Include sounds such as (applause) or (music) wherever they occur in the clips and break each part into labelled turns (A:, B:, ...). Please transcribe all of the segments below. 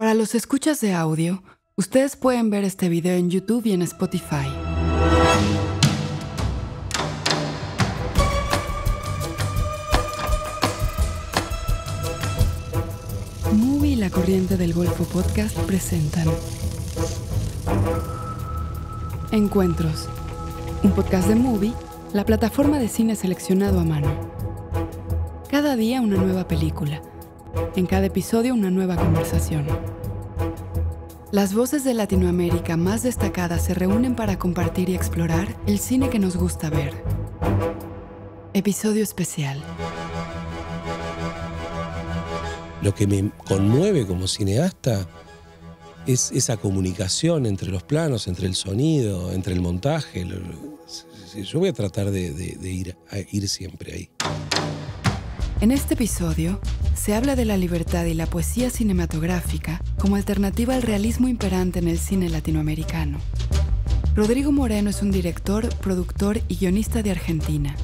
A: Para los escuchas de audio, ustedes pueden ver este video en YouTube y en Spotify. Movie y la Corriente del Golfo Podcast presentan Encuentros, un podcast de Movie, la plataforma de cine seleccionado a mano. Cada día una nueva película en cada episodio una nueva conversación. Las voces de Latinoamérica más destacadas se reúnen para compartir y explorar el cine que nos gusta ver. Episodio especial.
B: Lo que me conmueve como cineasta es esa comunicación entre los planos, entre el sonido, entre el montaje. Yo voy a tratar de, ir siempre ahí.
A: En este episodio se habla de la libertad y la poesía cinematográfica como alternativa al realismo imperante en el cine latinoamericano. Rodrigo Moreno es un director, productor y guionista de Argentina.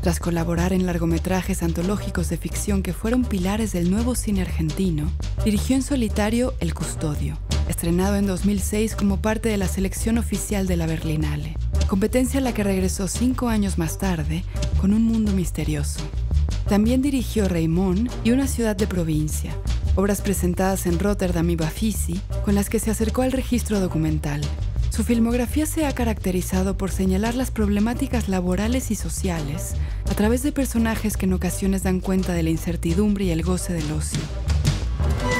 A: Tras colaborar en largometrajes antológicos de ficción que fueron pilares del nuevo cine argentino, dirigió en solitario El Custodio, estrenado en 2006 como parte de la selección oficial de la Berlinale, competencia a la que regresó cinco años más tarde con Un Mundo Misterioso. También dirigió Raymond y Una ciudad de provincia, obras presentadas en Rotterdam y Bafisi, con las que se acercó al registro documental. Su filmografía se ha caracterizado por señalar las problemáticas laborales y sociales a través de personajes que en ocasiones dan cuenta de la incertidumbre y el goce del ocio.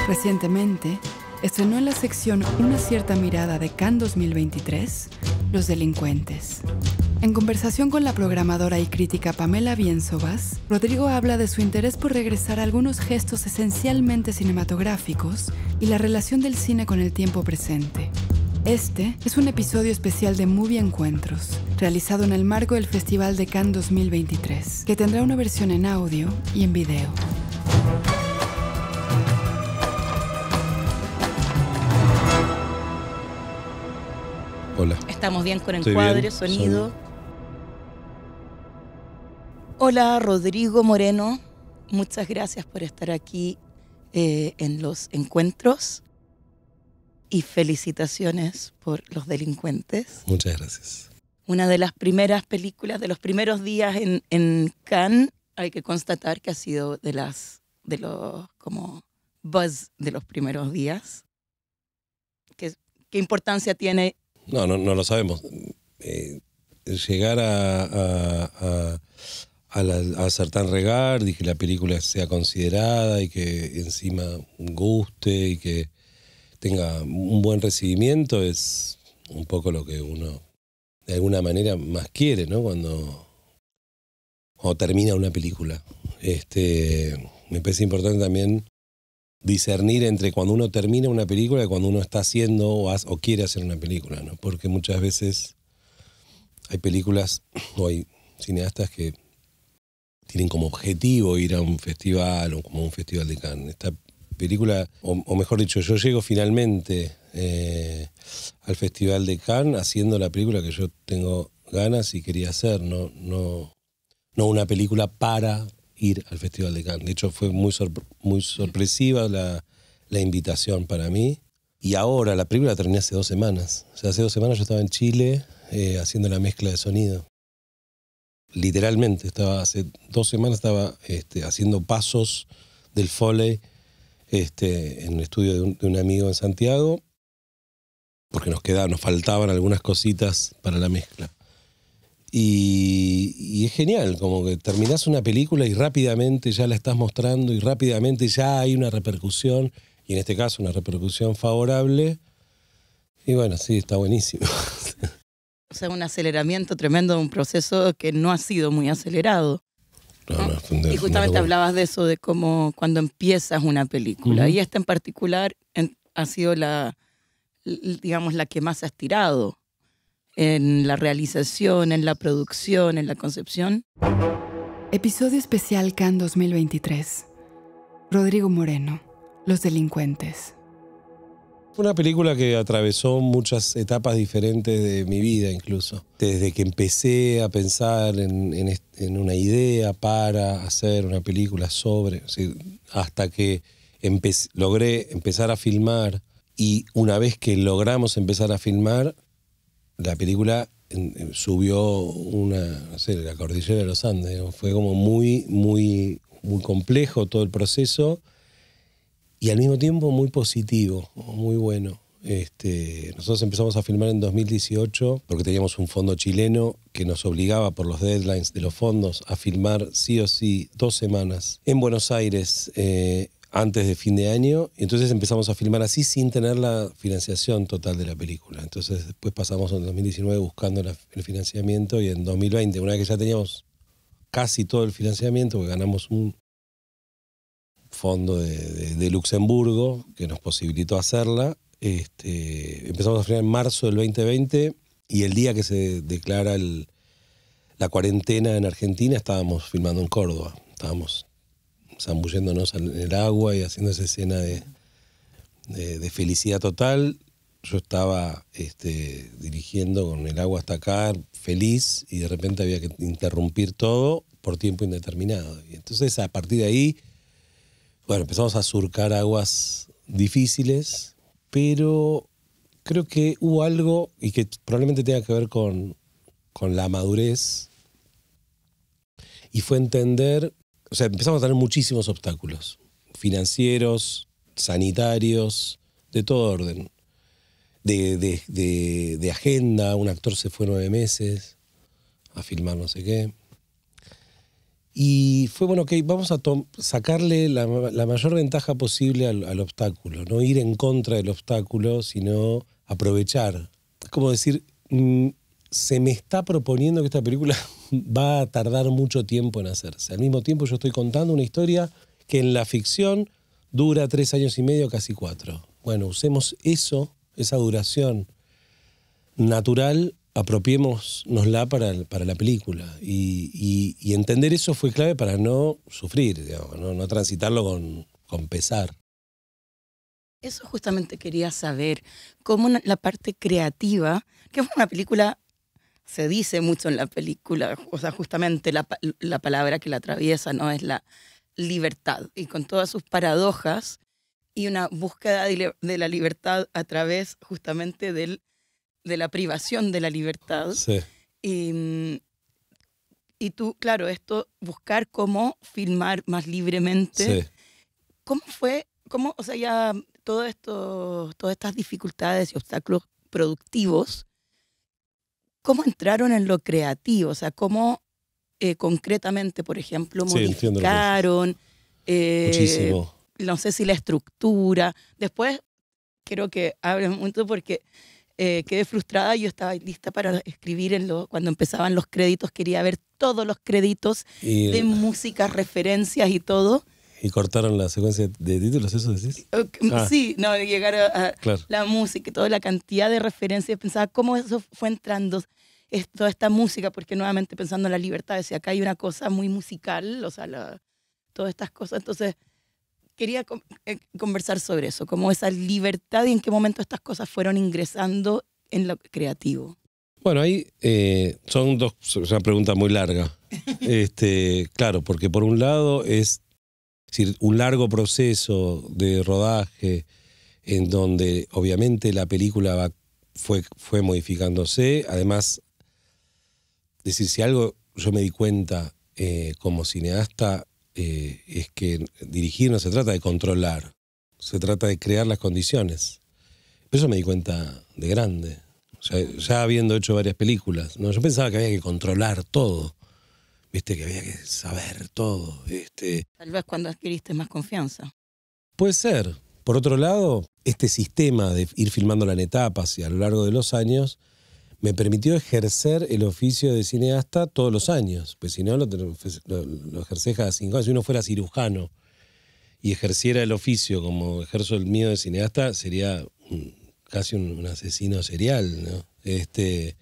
A: Recientemente, estrenó en la sección Una cierta mirada de Cannes 2023, Los delincuentes. En conversación con la programadora y crítica Pamela Bienzobas, Rodrigo habla de su interés por regresar a algunos gestos esencialmente cinematográficos y la relación del cine con el tiempo presente. Este es un episodio especial de Movie Encuentros, realizado en el marco del Festival de Cannes 2023, que tendrá una versión en audio y en video.
B: Hola.
C: Estamos bien con encuadre, sonido. Hola Rodrigo Moreno, muchas gracias por estar aquí eh, en los encuentros y felicitaciones por Los Delincuentes.
B: Muchas gracias.
C: Una de las primeras películas, de los primeros días en, Cannes, hay que constatar que ha sido de las, de los, como buzz de los primeros días. ¿Qué, importancia tiene?
B: No, no, lo sabemos. Eh, llegar a a, hacer tan Regar, y que la película sea considerada y que encima guste y que tenga un buen recibimiento, es un poco lo que uno de alguna manera más quiere, ¿no? Cuando, cuando termina una película. Este, me parece importante también discernir entre cuando uno termina una película y cuando uno está haciendo o, o quiere hacer una película, ¿no? Porque muchas veces hay películas o hay cineastas que tienen como objetivo ir a un festival o como un festival de Cannes. Esta película, o, mejor dicho, yo llego finalmente eh, al festival de Cannes haciendo la película que yo tengo ganas y quería hacer, no, no, no una película para ir al Festival de Cannes. De hecho, fue muy, muy sorpresiva la, invitación para mí. Y ahora, la película termina hace dos semanas. O sea, hace dos semanas yo estaba en Chile eh, haciendo la mezcla de sonido literalmente, estaba hace dos semanas estaba este, haciendo pasos del foley este, en el estudio de un, amigo en Santiago, porque nos quedaba, nos faltaban algunas cositas para la mezcla. Y, y, es genial, como que terminás una película y rápidamente ya la estás mostrando y rápidamente ya hay una repercusión, y en este caso una repercusión favorable. Y bueno, sí, está buenísimo. (laughs)
C: o sea, un aceleramiento tremendo de un proceso que no ha sido muy acelerado. Y justamente hablabas de eso, de cómo cuando empiezas una película, y esta en particular ha sido la, digamos, la que más has tirado en la realización, en la producción, en la concepción.
A: Episodio especial CAN 2023. Rodrigo Moreno, Los delincuentes.
B: Una película que atravesó muchas etapas diferentes de mi vida incluso. Desde que empecé a pensar en, una idea para hacer una película sobre, hasta que logré empezar a filmar y una vez que logramos empezar a filmar, la película subió una, no la cordillera de los Andes. Fue como muy, muy, muy complejo todo el proceso y al mismo tiempo muy positivo, muy bueno. Este, nosotros empezamos a filmar en 2018 porque teníamos un fondo chileno que nos obligaba por los deadlines de los fondos a filmar sí o sí dos semanas en Buenos Aires. Eh, antes de fin de año, y entonces empezamos a filmar así sin tener la financiación total de la película. Entonces después pasamos en 2019 buscando el financiamiento y en 2020, una vez que ya teníamos casi todo el financiamiento, que ganamos un fondo de, Luxemburgo que nos posibilitó hacerla. Este, empezamos a filmar en marzo del 2020 y el día que se declara la cuarentena en Argentina estábamos filmando en Córdoba. Estábamos zambulléndonos en el agua y haciendo esa escena de, felicidad total. Yo estaba este, dirigiendo con el agua hasta acá, feliz, y de repente había que interrumpir todo por tiempo indeterminado. entonces a partir de ahí bueno, empezamos a surcar aguas difíciles, pero creo que hubo algo y que probablemente tenga que ver con, la madurez. Y fue entender, o sea, empezamos a tener muchísimos obstáculos, financieros, sanitarios, de todo orden. De, de, de, de agenda, un actor se fue nueve meses a filmar no sé qué. Y fue, bueno, ok, vamos a sacarle la, mayor ventaja posible al, obstáculo, no ir en contra del obstáculo, sino aprovechar. Es como decir, mm, se me está proponiendo que esta película (laughs) va a tardar mucho tiempo en hacerse. Al mismo tiempo yo estoy contando una historia que en la ficción dura tres años y medio, casi cuatro. Bueno, usemos eso, esa duración natural la para, para la película. Y, y, entender eso fue clave para no sufrir, no, no transitarlo con, pesar.
C: Eso justamente quería saber, cómo la parte creativa, que es una película, se dice mucho en la película, o sea, justamente la, la, palabra que la atraviesa, ¿no? Es la libertad, y con todas sus paradojas y una búsqueda de la libertad a través justamente del de la privación de la libertad. Em, y, tú, claro, esto, buscar cómo filmar más libremente. ¿Cómo fue, cómo, o sea, ya todas estas dificultades y obstáculos productivos, cómo entraron en lo creativo? O sea, cómo eh, concretamente, por ejemplo, modificaron. Eh, no sé si la estructura. Después, creo que hablen mucho porque eh, quedé frustrada, yo estaba lista para escribir, en lo, cuando empezaban los créditos quería ver todos los créditos de música, referencias y todo.
B: Y cortaron la secuencia de títulos, ¿eso decís? Eh,
C: ah. Sí, no, llegar a, la música y toda la cantidad de referencias. Pensaba cómo eso fue entrando toda esta música, porque nuevamente pensando en la libertad, decía, acá hay una cosa muy musical, o sea, todas estas cosas. Entonces, quería eh, conversar sobre eso, como esa libertad y en qué momento estas cosas fueron ingresando en lo creativo.
B: Bueno, ahí eh, son dos, es una pregunta muy larga. (laughs) este, claro, porque por un lado es, un largo proceso de rodaje en donde obviamente la película fue, fue modificándose. Además, decir, si algo yo me di cuenta eh, como cineasta eh, es que dirigir no se trata de controlar, se trata de crear las condiciones. Pero eso me di cuenta de grande, ya, habiendo hecho varias películas. ¿no? Yo pensaba que había que controlar todo, viste que había que saber todo. Este.
C: Tal vez cuando adquiriste más confianza.
B: Puede ser. Por otro lado, este sistema de ir filmando en etapas y a lo largo de los años me permitió ejercer el oficio de cineasta todos los años, pues si no lo, pues, lo, lo cada cinco años. Si uno fuera cirujano y ejerciera el oficio como ejerzo el mío de cineasta, sería casi un, asesino serial, ¿no? Este,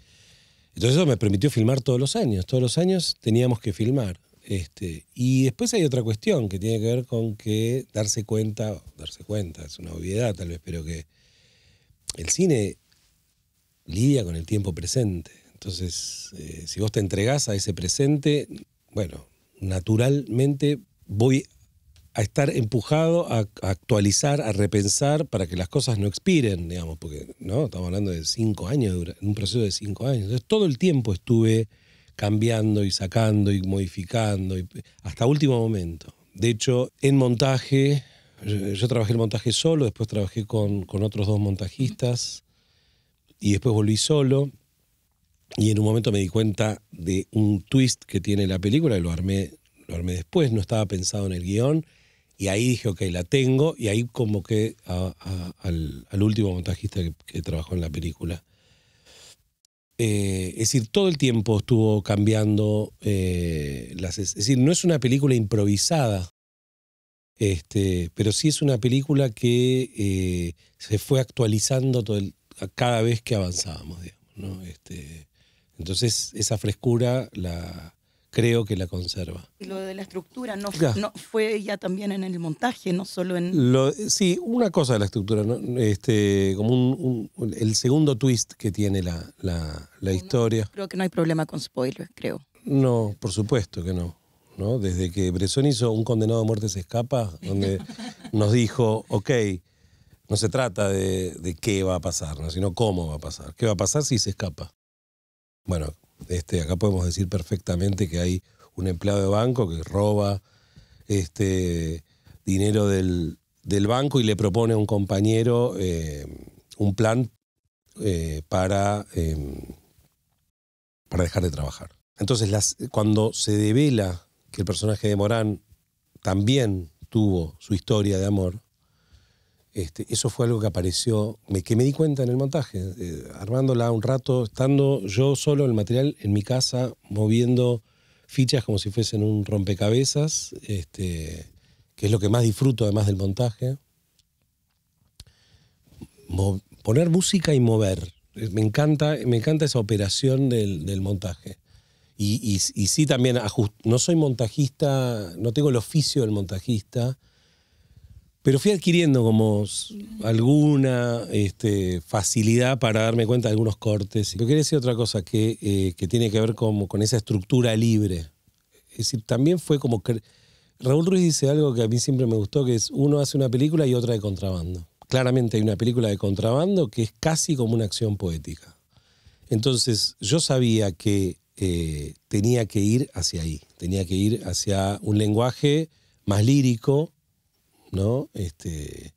B: entonces eso me permitió filmar todos los años, todos los años teníamos que filmar. Este, y después hay otra cuestión que tiene que ver con que darse cuenta, darse cuenta, es una obviedad tal vez, pero que el cine lidia con el tiempo presente. Entonces, eh, si vos te entregás a ese presente, bueno, naturalmente voy a estar empujado a, actualizar, a repensar para que las cosas no expiren, digamos, porque no estamos hablando de cinco años, un proceso de cinco años. Entonces, todo el tiempo estuve cambiando y sacando y modificando y, hasta último momento. De hecho, en montaje, yo, trabajé el montaje solo, después trabajé con otros dos montajistas y después volví solo. Y en un momento me di cuenta de un twist que tiene la película, y lo armé, lo armé después, no estaba pensado en el guión. Y ahí dije, ok, la tengo, y ahí convoqué al, último montajista que, trabajó en la película. Eh, es decir, todo el tiempo estuvo cambiando eh, las. Es decir, no es una película improvisada, este, pero sí es una película que eh, se fue actualizando todo el, cada vez que avanzábamos, digamos. ¿no? Este, entonces, esa frescura la creo que la conserva.
C: lo de la estructura no, fue ya también en el montaje, no solo en... sí,
B: una cosa de la estructura, este, como el segundo twist que tiene la, historia.
C: creo que no hay problema con spoilers, creo.
B: No, por supuesto que no. ¿no? Desde que Bresson hizo Un condenado a muerte se escapa, donde (laughs) nos dijo, ok, no se trata de, qué va a pasar, sino cómo va a pasar. ¿Qué va a pasar si se escapa? Bueno, este, acá podemos decir perfectamente que hay un empleado de banco que roba este, dinero del, del banco y le propone a un compañero eh, un plan eh, para, em, para dejar de trabajar. Entonces, cuando se devela que el personaje de Morán también tuvo su historia de amor, este, eso fue algo que apareció, que me di cuenta en el montaje, eh, armándola un rato, estando yo solo el material en mi casa, moviendo fichas como si fuesen un rompecabezas, este, que es lo que más disfruto además del montaje. poner música y mover. Eh, me encanta, esa operación del, montaje. Y, y, sí también, no soy montajista, no tengo el oficio del montajista, pero fui adquiriendo como alguna este, facilidad para darme cuenta de algunos cortes. Pero quería decir otra cosa eh, que, tiene que ver como con esa estructura libre. Es decir, también fue como... Que Raúl Ruiz dice algo que a mí siempre me gustó, que es uno hace una película y otra de contrabando. Claramente hay una película de contrabando que es casi como una acción poética. Entonces yo sabía que eh, tenía que ir hacia ahí, tenía que ir hacia un lenguaje más lírico, ¿no? Este,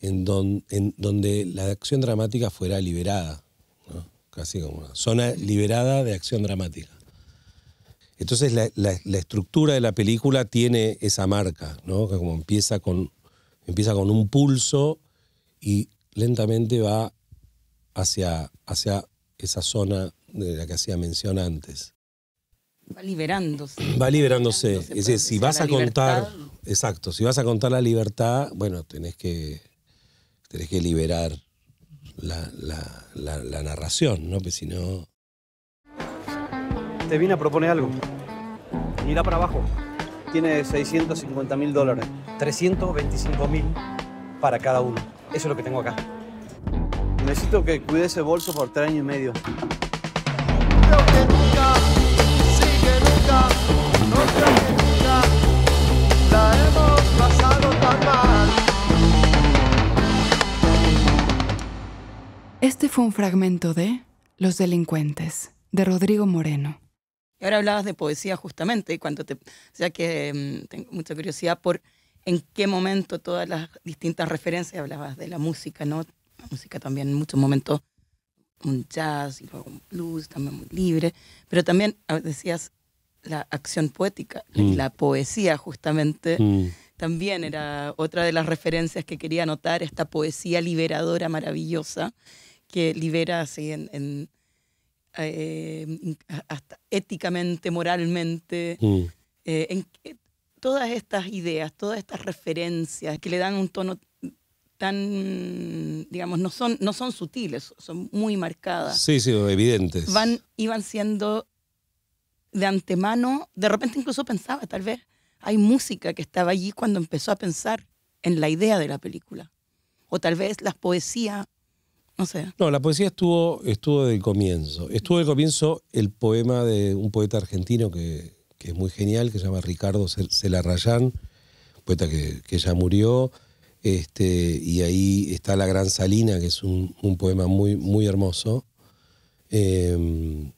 B: en, en donde la acción dramática fuera liberada, ¿no? casi como una zona liberada de acción dramática. Entonces la, estructura de la película tiene esa marca, ¿no? que como empieza con, empieza con un pulso y lentamente va hacia, hacia esa zona de la que hacía mención antes.
C: Va liberándose.
B: Va liberándose es decir, si vas a contar, Exacto. Si vas a contar la libertad, bueno, tenés que, tenés que liberar la, narración, ¿no? Porque si no. Te vine a proponer algo. Mira para abajo. Tiene 650 mil dólares. 325 mil para cada uno. Eso es lo que tengo acá. Necesito que cuide ese bolso por tres años y medio.
A: Este fue un fragmento de Los delincuentes, de Rodrigo Moreno.
C: ahora hablabas de poesía justamente, y cuando te, o que mm, tengo mucha curiosidad por en qué momento todas las distintas referencias, hablabas de la música, ¿no? La música también en muchos momentos, un jazz y luego un blues, también muy libre, pero también decías la acción poética la mm. poesía justamente. Mm. También era otra de las referencias que quería anotar, esta poesía liberadora maravillosa que libera así en, eh, hasta éticamente, moralmente, mm. eh, en, todas estas ideas, todas estas referencias que le dan un tono tan, digamos, no son, no son sutiles, son muy marcadas. Sí,
B: sí, evidentes. Van,
C: iban siendo de antemano, de repente incluso pensaba, tal vez, hay música que estaba allí cuando empezó a pensar en la idea de la película. O tal vez las poesías
B: no, la poesía estuvo, estuvo del comienzo. Estuvo del comienzo el poema de un poeta argentino que, es muy genial, que se llama Ricardo Celarrayán, poeta que, ya murió. Este, y ahí está La Gran Salina, que es un, poema muy, muy hermoso. Em,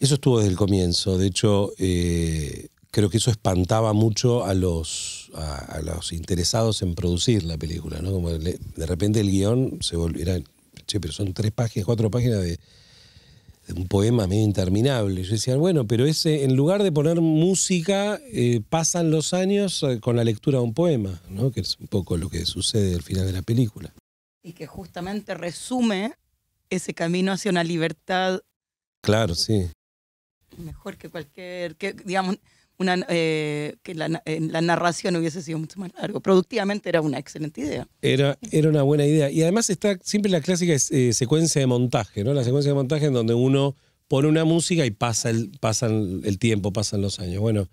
B: eso estuvo desde el comienzo. De hecho, eh, creo que eso espantaba mucho a los a, los interesados en producir la película, ¿no? Como de repente el guión se volviera, che, pero son tres páginas, cuatro páginas de, un poema medio interminable. Yo decía, bueno, pero ese, en lugar de poner música, eh, pasan los años eh, con la lectura de un poema, ¿no? Que es un poco lo que sucede al final de la película.
C: Y que justamente resume ese camino hacia una libertad.
B: Claro, sí.
C: Mejor que cualquier, que, digamos, eh, que eh, la, narración hubiese sido mucho más largo. Productivamente era una excelente idea.
B: Era, era una buena idea. Y además está siempre la clásica eh, secuencia de montaje, ¿no? La secuencia de montaje en donde uno pone una música y pasa el, pasan el tiempo, pasan los años. Bueno,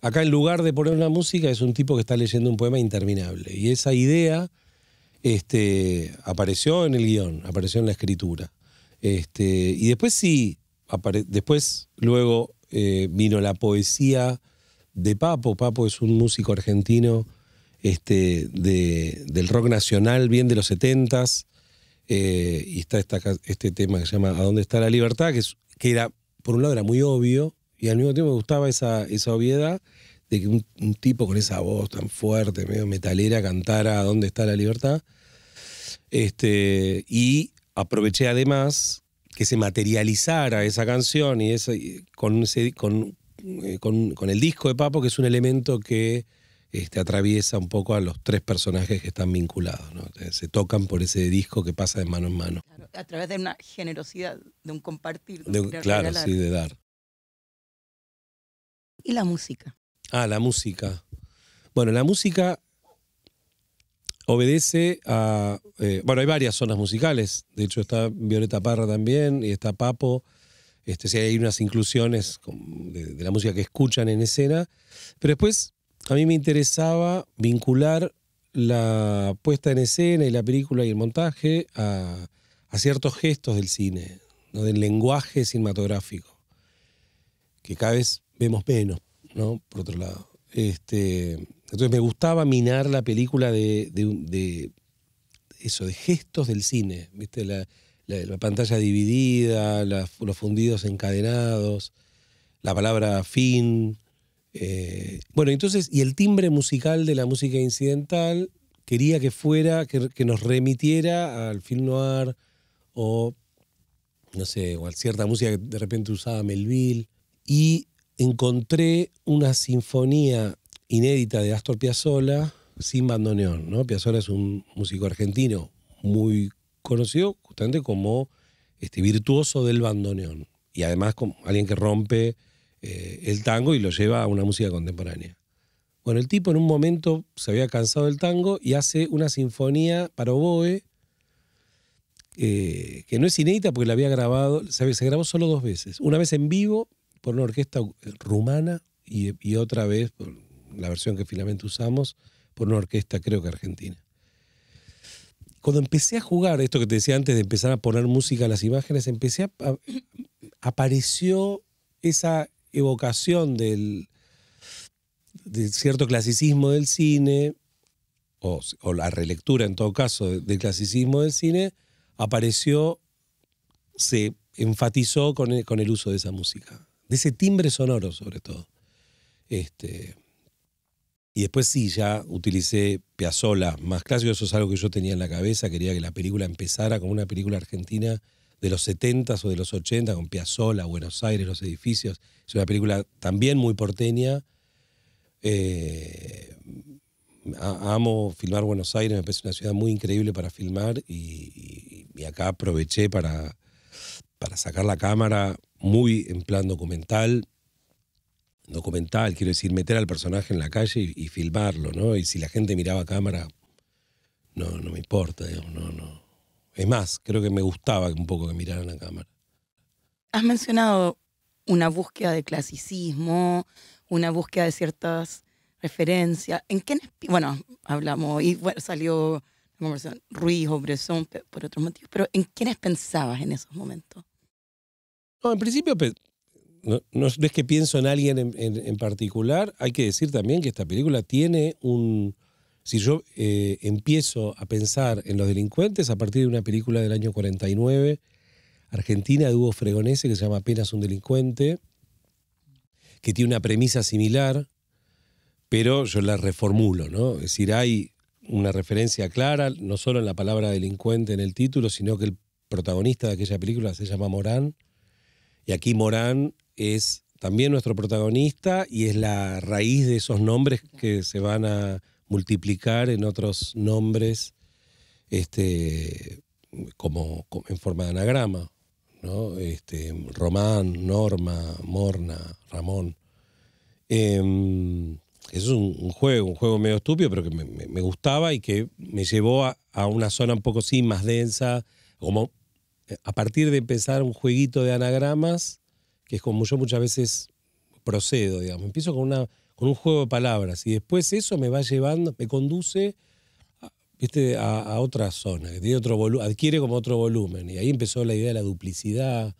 B: acá en lugar de poner una música es un tipo que está leyendo un poema interminable. Y esa idea este, apareció en el guión, apareció en la escritura. Este, y después sí, después luego eh, vino la poesía de Papo. Papo es un músico argentino este, de, del rock nacional, bien de los 70s. Eh, y está esta, este tema que se llama ¿A dónde está la libertad? Que, que era, por un lado era muy obvio, y al mismo tiempo me gustaba esa, esa obviedad de que un, tipo con esa voz tan fuerte, medio metalera, cantara ¿A dónde está la libertad? Este, y aproveché además que se materializara esa canción y, con, eh, con, con, el disco de Papo, que es un elemento que este, atraviesa un poco a los tres personajes que están vinculados, eh, se tocan por ese disco que pasa de mano en mano.
C: a través de una generosidad, de un compartir. claro, sí, de dar. ¿Y la música?
B: Ah, la música. Bueno, la música obedece a. Eh, bueno, hay varias zonas musicales. De hecho, está Violeta Parra también y está Papo. Este, si hay unas inclusiones de, la música que escuchan en escena. Pero después, a mí me interesaba vincular la puesta en escena y la película y el montaje a, ciertos gestos del cine, ¿no? del lenguaje cinematográfico, que cada vez vemos menos, ¿no? Por otro lado. Este, entonces me gustaba minar la película de, de, eso, de gestos del cine, La, pantalla dividida, los fundidos encadenados, la palabra fin. Eh, bueno, entonces, y el timbre musical de la música incidental quería que fuera, que, que nos remitiera al film noir o, no sé, o a cierta música que de repente usaba Melville. Y encontré una sinfonía inédita de Astor Piazzolla sin bandoneón. ¿no? Piazzolla es un músico argentino muy conocido justamente como este, virtuoso del bandoneón y además como alguien que rompe eh, el tango y lo lleva a una música contemporánea. Bueno, el tipo en un momento se había cansado del tango y hace una sinfonía para oboe eh, que no es inédita porque la había grabado, se, se grabó solo dos veces. Una vez en vivo por una orquesta rumana y, y otra vez por la versión que finalmente usamos, por una orquesta creo que argentina. Cuando empecé a jugar, esto que te decía antes de empezar a poner música a las imágenes, empecé a, apareció esa evocación del, cierto clasicismo del cine, o, la relectura en todo caso del clasicismo del cine, apareció, se enfatizó con con el uso de esa música, de ese timbre sonoro sobre todo. Este, y después sí, ya utilicé Piazzola, más clásico, eso es algo que yo tenía en la cabeza, quería que la película empezara como una película argentina de los 70s o de los 80 con Piazzola, Buenos Aires, los edificios. Es una película también muy porteña. Eh, amo filmar Buenos Aires, me parece una ciudad muy increíble para filmar y, acá aproveché para, para sacar la cámara muy en plan documental, documental, quiero decir, meter al personaje en la calle y, filmarlo, ¿no? Y si la gente miraba a cámara, no, no me importa, digamos, no, no. Es más, creo que me gustaba un poco que miraran a cámara.
C: Has mencionado una búsqueda de clasicismo, una búsqueda de ciertas referencias. ¿En qué? Bueno, hablamos y bueno, salió la conversación Ruiz o por otros motivos, pero ¿en quiénes pensabas en esos momentos? No, en principio
B: no, es que pienso en alguien en, particular, hay que decir también que esta película tiene un... Si yo eh, empiezo a pensar en los delincuentes a partir de una película del año 49, Argentina, de Hugo Fregonese, que se llama Apenas un delincuente, que tiene una premisa similar, pero yo la reformulo, ¿no? Es decir, hay una referencia clara, no solo en la palabra delincuente en el título, sino que el protagonista de aquella película se llama Morán, y aquí Morán es también nuestro protagonista y es la raíz de esos nombres que se van a multiplicar en otros nombres este, como, en forma de anagrama. ¿no? Este, Román, Norma, Morna, Ramón. Em, es un, juego, un juego medio estúpido, pero que me, gustaba y que me llevó a, una zona un poco sí más densa, como eh, a partir de empezar un jueguito de anagramas, que es como yo muchas veces procedo, digamos. Empiezo con, una, con un juego de palabras y después eso me va llevando, me conduce a, a, otra zona, otro adquiere como otro volumen. Y ahí empezó la idea de la duplicidad,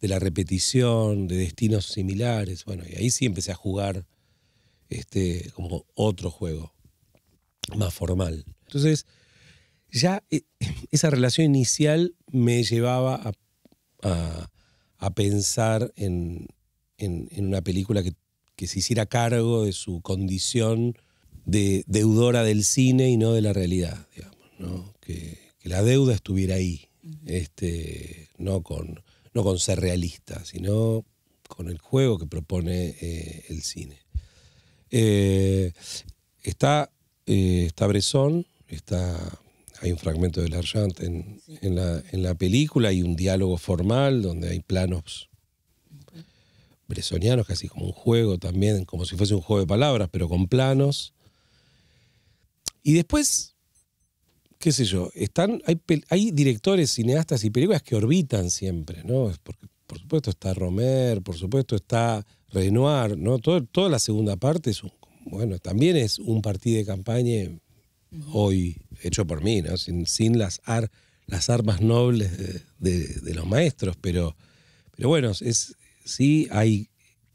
B: de la repetición, de destinos similares. Bueno, y ahí sí empecé a jugar este, como otro juego, más formal. Entonces, ya eh, (clears throat) esa relación inicial me llevaba a, pensar en, una película que, se hiciera cargo de su condición de deudora del cine y no de la realidad, digamos, ¿no? que, la deuda estuviera ahí, este, no, con, no con ser realista, sino con el juego que propone eh, el cine. Eh, está, está Bresson, está hay un fragmento de Largent en, la, película, y un diálogo formal donde hay planos bresonianos, casi como un juego también, como si fuese un juego de palabras, pero con planos. Y después, qué sé yo, están, hay, hay directores, cineastas y películas que orbitan siempre, ¿no? Porque, por supuesto está Romer, por supuesto está Renoir, ¿no? Todo, toda la segunda parte es un, bueno, también es un partido de campaña hoy hecho por mí, ¿no? sin, las, las armas nobles de, los maestros, pero, bueno, es, sí hay,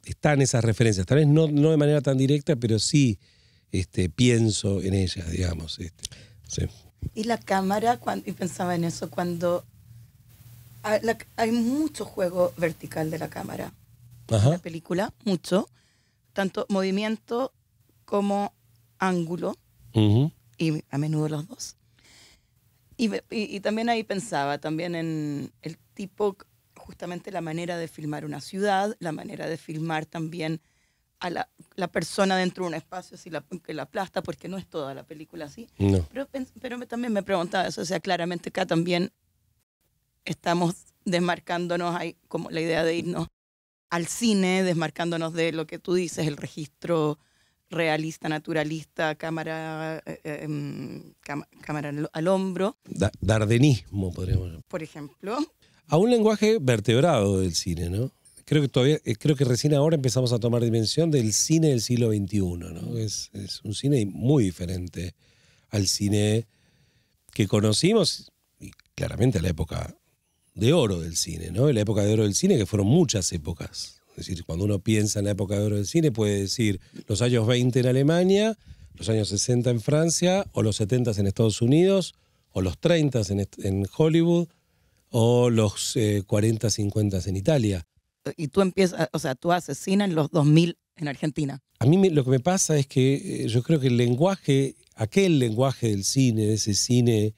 B: están esas referencias, tal vez no, de manera tan directa, pero sí este, pienso en ellas, digamos. Este,
C: y la cámara, y pensaba en eso, cuando hay, mucho juego vertical de la cámara en la película, mucho, tanto movimiento como ángulo y a menudo los dos. Y, y, también ahí pensaba, también en el tipo, justamente la manera de filmar una ciudad, la manera de filmar también a la, la persona dentro de un espacio, que la aplasta, porque no es toda la película así. Pero, pero también me preguntaba eso, o sea, claramente acá también estamos desmarcándonos, hay como la idea de irnos al cine, desmarcándonos de lo que tú dices, el registro realista, naturalista, cámara, eh, eh, em, cámara al, hombro.
B: dardenismo, podríamos
C: Por ejemplo.
B: A un lenguaje vertebrado del cine, ¿no? Creo que todavía, eh, creo que recién ahora empezamos a tomar dimensión del cine del siglo XXI, ¿no? Es, es un cine muy diferente al cine que conocimos, y claramente a la época de oro del cine, ¿no? La época de oro del cine, que fueron muchas épocas es decir, cuando uno piensa en la época de oro del cine, puede decir los años 20 en Alemania, los años 60 en Francia, o los 70 en Estados Unidos, o los 30 en, Hollywood, o los 40, eh, 50 en Italia.
C: Y tú empiezas, o sea, tú asesinas en los 2000 en Argentina.
B: A mí lo que me pasa es que eh, yo creo que el lenguaje, aquel lenguaje del cine, de ese cine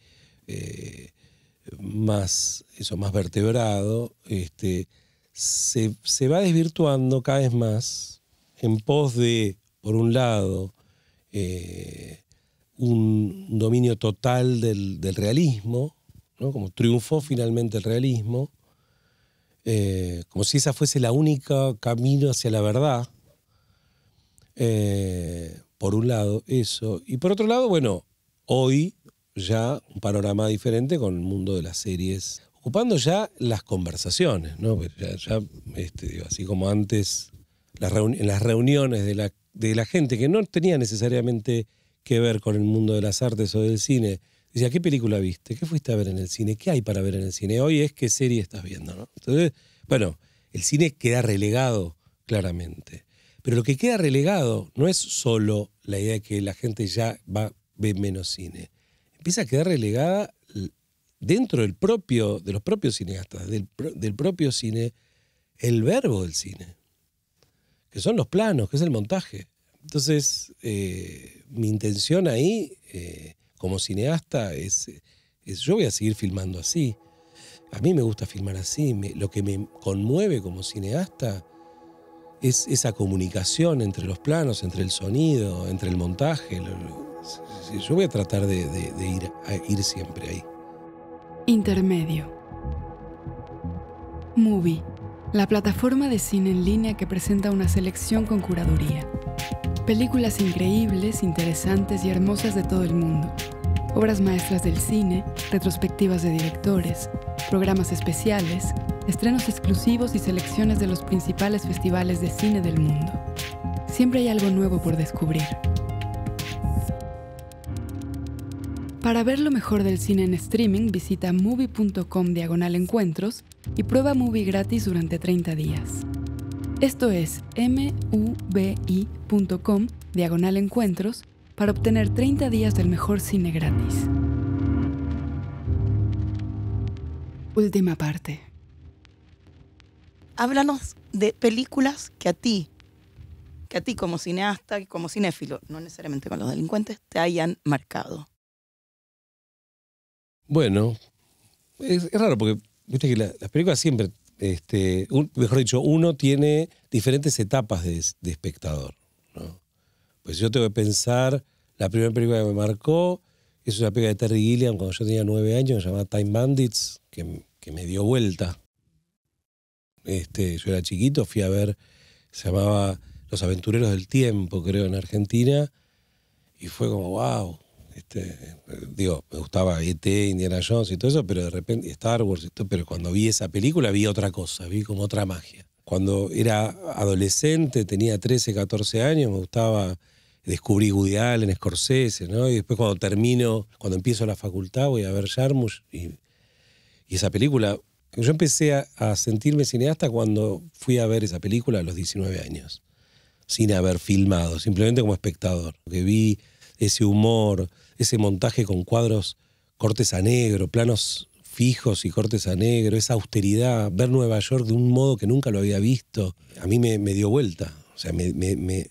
B: eh, más, eso, más vertebrado, este, se, va desvirtuando cada vez más en pos de, por un lado, eh, un, dominio total del, realismo, como triunfó finalmente el realismo, eh, como si esa fuese la única camino hacia la verdad. Eh, por un lado, eso. Y por otro lado, bueno, hoy ya un panorama diferente con el mundo de las series ocupando ya las conversaciones, ¿no? Pues ya, este, así como antes, las en las reuniones de la, de la gente que no tenía necesariamente que ver con el mundo de las artes o del cine, decía, ¿qué película viste? ¿Qué fuiste a ver en el cine? ¿Qué hay para ver en el cine? Hoy es qué serie estás viendo, ¿no? Entonces, bueno, el cine queda relegado claramente. Pero lo que queda relegado no es solo la idea de que la gente ya va, ve menos cine. Empieza a quedar relegada dentro del propio, de los propios cineastas, del, del propio cine, el verbo del cine, que son los planos, que es el montaje. Entonces, eh, mi intención ahí, eh, como cineasta, es, yo voy a seguir filmando así. A mí me gusta filmar así. lo que me conmueve como cineasta es esa comunicación entre los planos, entre el sonido, entre el montaje. yo voy a tratar de, ir, ir siempre ahí.
A: Intermedio. Movie, la plataforma de cine en línea que presenta una selección con curaduría. Películas increíbles, interesantes y hermosas de todo el mundo. Obras maestras del cine, retrospectivas de directores, programas especiales, estrenos exclusivos y selecciones de los principales festivales de cine del mundo. Siempre hay algo nuevo por descubrir. Para ver lo mejor del cine en streaming, visita movie.com diagonal encuentros y prueba movie gratis durante 30 días. Esto es mubi.com diagonal encuentros para obtener 30 días del mejor cine gratis. Última parte. Háblanos
C: de películas que a ti, que a ti como cineasta, y como cinéfilo, no necesariamente con los delincuentes, te hayan marcado.
B: Bueno, es, raro porque viste que las películas siempre, este, mejor dicho, uno tiene diferentes etapas de, espectador. ¿no? Pues yo tengo que pensar, la primera película que me marcó es una película de Terry Gilliam cuando yo tenía nueve años, se llamaba Time Bandits, que, me dio vuelta. Este, yo era chiquito, fui a ver, se llamaba Los Aventureros del Tiempo, creo, en Argentina, y fue como, wow, este, digo, me gustaba ET, Indiana Jones y todo eso, pero de repente Star Wars y todo, pero cuando vi esa película vi otra cosa, vi como otra magia. Cuando era adolescente, tenía 13, 14 años, me gustaba descubrir Woody en Scorsese, ¿no? Y después cuando termino, cuando empiezo la facultad, voy a ver Jarmusch y, y, esa película. Yo empecé a, a, sentirme cineasta cuando fui a ver esa película a los 19 años, sin haber filmado, simplemente como espectador. Que vi ese humor, ese montaje con cuadros cortes a negro, planos fijos y cortes a negro, esa austeridad, ver Nueva York de un modo que nunca lo había visto, a mí me, dio vuelta. O sea, me, me, en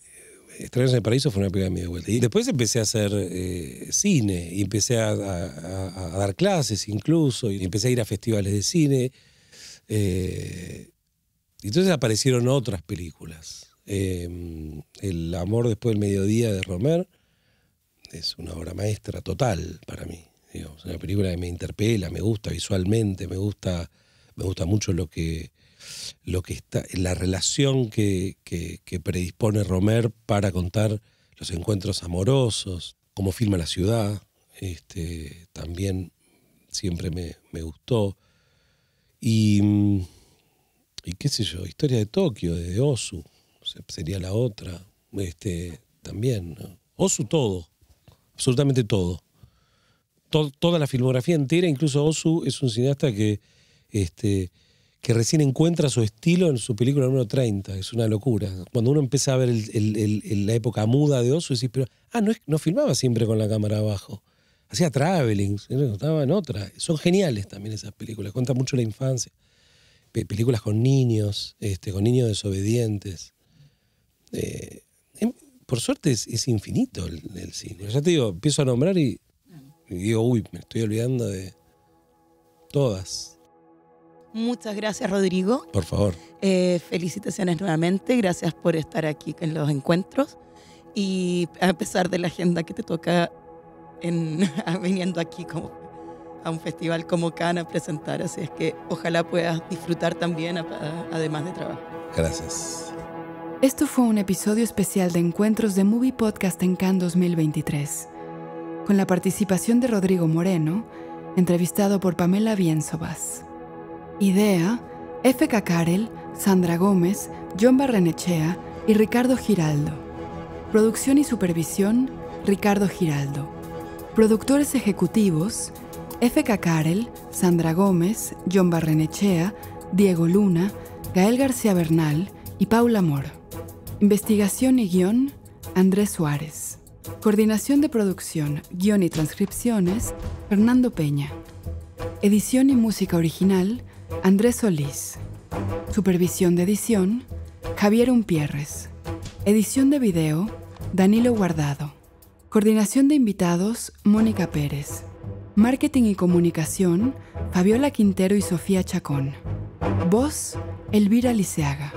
B: el Paraíso fue una película que me dio vuelta. Y después empecé a hacer eh, cine, y empecé a, dar clases incluso, y empecé a ir a festivales de cine. Eh, entonces aparecieron otras películas. Eh, el amor después del mediodía de Romero es una obra maestra total para mí. es una película que me interpela, me gusta visualmente, me gusta, me gusta mucho lo que, lo que está, la relación que, predispone Romer para contar los encuentros amorosos, cómo filma la ciudad, este, también siempre me, gustó. Y, qué sé yo, historia de Tokio, de Osu, sería la otra, este, también. Osu todo, absolutamente todo. toda la filmografía entera, incluso Osu es un cineasta que, este, que recién encuentra su estilo en su película número 30, es una locura. Cuando uno empieza a ver la época muda de Osu, decís, pero, ah, no, es no filmaba siempre con la cámara abajo. Hacía traveling, estaba en otra. Son geniales también esas películas, Cuenta mucho la infancia. películas con niños, este, con niños desobedientes. Eh, por suerte es, infinito el, cine. Ya te digo, empiezo a nombrar y, digo, uy, me estoy olvidando de todas.
C: Muchas gracias, Rodrigo. Por favor. Eh, felicitaciones nuevamente. Gracias por estar aquí en los encuentros. Y a pesar de la agenda que te toca en, (laughs) viniendo aquí como a un festival como a presentar. Así es que ojalá puedas disfrutar también, además de trabajo.
A: Gracias. Esto fue un episodio especial de Encuentros de Movie Podcast en Cannes 2023, con la participación de Rodrigo Moreno, entrevistado por Pamela Bienzobas. Idea, F. Cacarel, Sandra Gómez, John Barrenechea y Ricardo Giraldo. Producción y supervisión, Ricardo Giraldo. Productores ejecutivos, F. Cacarel, Sandra Gómez, John Barrenechea, Diego Luna, Gael García Bernal y Paula Moro. Investigación y guión, Andrés Suárez. Coordinación de producción, guión y transcripciones, Fernando Peña. Edición y música original, Andrés Solís. Supervisión de edición, Javier Umpierres. Edición de video, Danilo Guardado. Coordinación de invitados, Mónica Pérez. Marketing y comunicación, Fabiola Quintero y Sofía Chacón. Voz, Elvira Liceaga.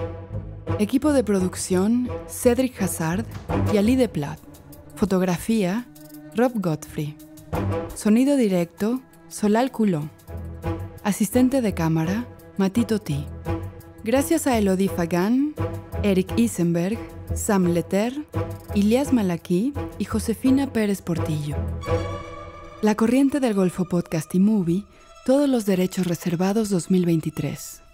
A: Equipo de producción, Cedric Hazard y Ali de Plat. Fotografía, Rob Godfrey. Sonido directo, Solal Culón. Asistente de cámara, Matito T. Gracias a Elodie Fagan, Eric Isenberg, Sam Leter, Ilias Malaki y Josefina Pérez Portillo. La Corriente del Golfo Podcast y Movie, todos los derechos reservados 2023.